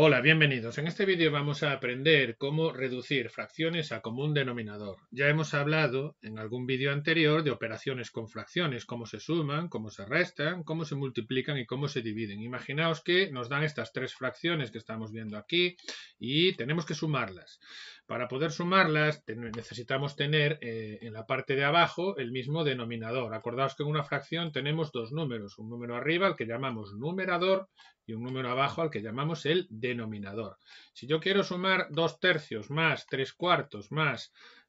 Hola, bienvenidos. En este vídeo vamos a aprender cómo reducir fracciones a común denominador. Ya hemos hablado en algún vídeo anterior de operaciones con fracciones, cómo se suman, cómo se restan, cómo se multiplican y cómo se dividen. Imaginaos que nos dan estas tres fracciones que estamos viendo aquí y tenemos que sumarlas. Para poder sumarlas necesitamos tener eh, en la parte de abajo el mismo denominador. Acordaos que en una fracción tenemos dos números, un número arriba al que llamamos numerador y un número abajo al que llamamos el denominador denominador. Si yo quiero sumar 2 tercios más 3 cuartos más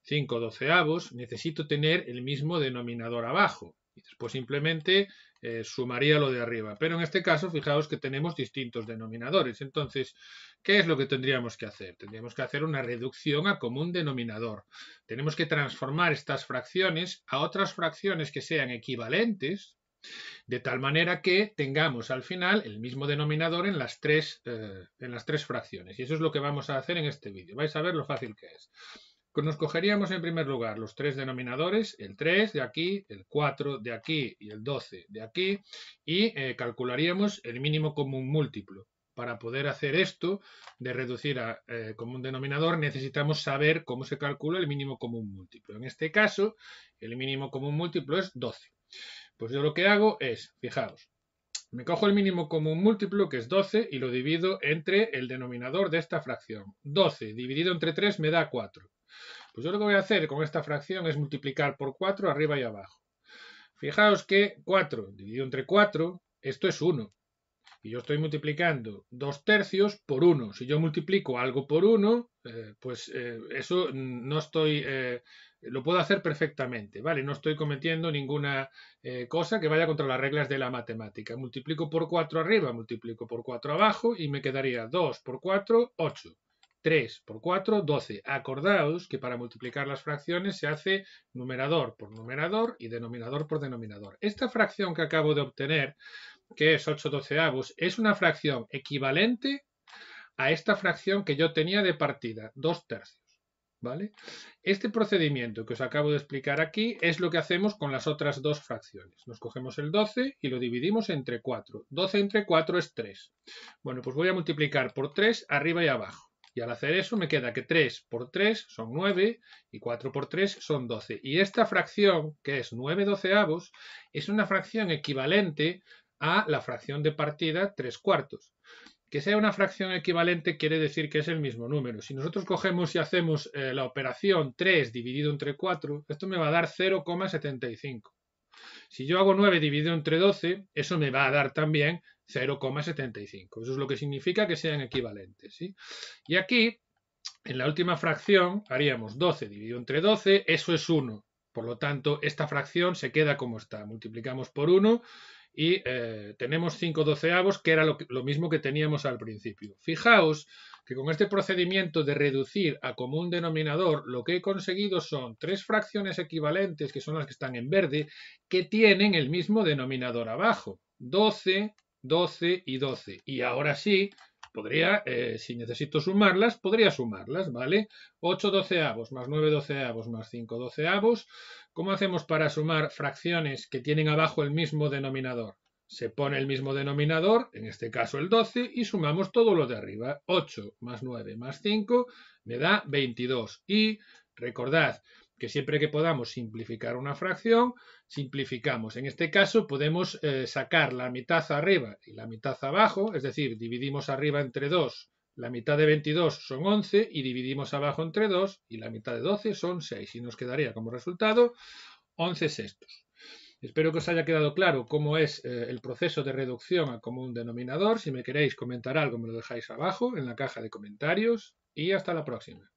5 doceavos, necesito tener el mismo denominador abajo. Y después simplemente eh, sumaría lo de arriba. Pero en este caso, fijaos que tenemos distintos denominadores. Entonces, ¿qué es lo que tendríamos que hacer? Tendríamos que hacer una reducción a común denominador. Tenemos que transformar estas fracciones a otras fracciones que sean equivalentes, de tal manera que tengamos al final el mismo denominador en las tres, eh, en las tres fracciones. Y eso es lo que vamos a hacer en este vídeo. Vais a ver lo fácil que es. Nos cogeríamos en primer lugar los tres denominadores, el 3 de aquí, el 4 de aquí y el 12 de aquí, y eh, calcularíamos el mínimo común múltiplo. Para poder hacer esto de reducir a eh, común denominador necesitamos saber cómo se calcula el mínimo común múltiplo. En este caso, el mínimo común múltiplo es 12. Pues yo lo que hago es, fijaos, me cojo el mínimo común múltiplo, que es 12, y lo divido entre el denominador de esta fracción. 12 dividido entre 3 me da 4. Pues yo lo que voy a hacer con esta fracción es multiplicar por 4 arriba y abajo. Fijaos que 4 dividido entre 4, esto es 1. Y yo estoy multiplicando 2 tercios por 1. Si yo multiplico algo por 1, eh, pues eh, eso no estoy eh, lo puedo hacer perfectamente, ¿vale? No estoy cometiendo ninguna eh, cosa que vaya contra las reglas de la matemática. Multiplico por 4 arriba, multiplico por 4 abajo y me quedaría 2 por 4, 8. 3 por 4, 12. Acordaos que para multiplicar las fracciones se hace numerador por numerador y denominador por denominador. Esta fracción que acabo de obtener, que es 8 doceavos, es una fracción equivalente a esta fracción que yo tenía de partida, 2 tercios. ¿Vale? Este procedimiento que os acabo de explicar aquí es lo que hacemos con las otras dos fracciones. Nos cogemos el 12 y lo dividimos entre 4. 12 entre 4 es 3. Bueno, pues voy a multiplicar por 3 arriba y abajo. Y al hacer eso me queda que 3 por 3 son 9 y 4 por 3 son 12. Y esta fracción, que es 9 doceavos, es una fracción equivalente a la fracción de partida 3 cuartos. Que sea una fracción equivalente quiere decir que es el mismo número. Si nosotros cogemos y hacemos eh, la operación 3 dividido entre 4, esto me va a dar 0,75. Si yo hago 9 dividido entre 12, eso me va a dar también 0,75. Eso es lo que significa que sean equivalentes. Y aquí, en la última fracción, haríamos 12 dividido entre 12, eso es 1. Por lo tanto, esta fracción se queda como está. Multiplicamos por 1 y eh, tenemos 5 doceavos, que era lo, lo, mismo que teníamos al principio. Fijaos que con este procedimiento de reducir a común denominador, lo que he conseguido son tres fracciones equivalentes, que son las que están en verde, que tienen el mismo denominador abajo, 12, 12 y 12. Y ahora sí, podría, eh, si necesito sumarlas, podría sumarlas, ¿vale? 8 doceavos más 9 doceavos más 5 doceavos. ¿Cómo hacemos para sumar fracciones que tienen abajo el mismo denominador? Se pone el mismo denominador, en este caso el 12, y sumamos todo lo de arriba. 8 más 9 más 5 me da 22. Y recordad, que siempre que podamos simplificar una fracción, simplificamos. En este caso podemos eh, sacar la mitad arriba y la mitad abajo, es decir, dividimos arriba entre 2, la mitad de 22 son 11 y dividimos abajo entre 2 y la mitad de 12 son 6 y nos quedaría como resultado 11 sextos. Espero que os haya quedado claro cómo es eh, el proceso de reducción a común denominador. Si me queréis comentar algo me lo dejáis abajo en la caja de comentarios y hasta la próxima.